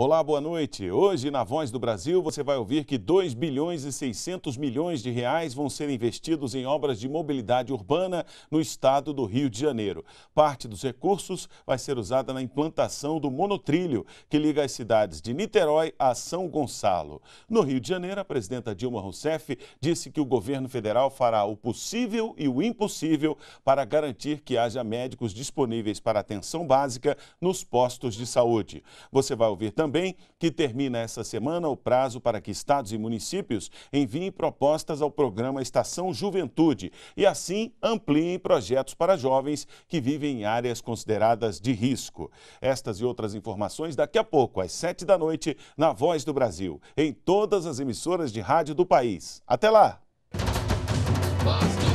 Olá, boa noite. Hoje, na Voz do Brasil, você vai ouvir que 2 bilhões e 600 milhões de reais vão ser investidos em obras de mobilidade urbana no estado do Rio de Janeiro. Parte dos recursos vai ser usada na implantação do monotrilho, que liga as cidades de Niterói a São Gonçalo. No Rio de Janeiro, a presidenta Dilma Rousseff disse que o governo federal fará o possível e o impossível para garantir que haja médicos disponíveis para atenção básica nos postos de saúde. Você vai ouvir também também que termina essa semana o prazo para que estados e municípios enviem propostas ao programa Estação Juventude e assim ampliem projetos para jovens que vivem em áreas consideradas de risco. Estas e outras informações daqui a pouco, às sete da noite, na Voz do Brasil, em todas as emissoras de rádio do país. Até lá! Basta.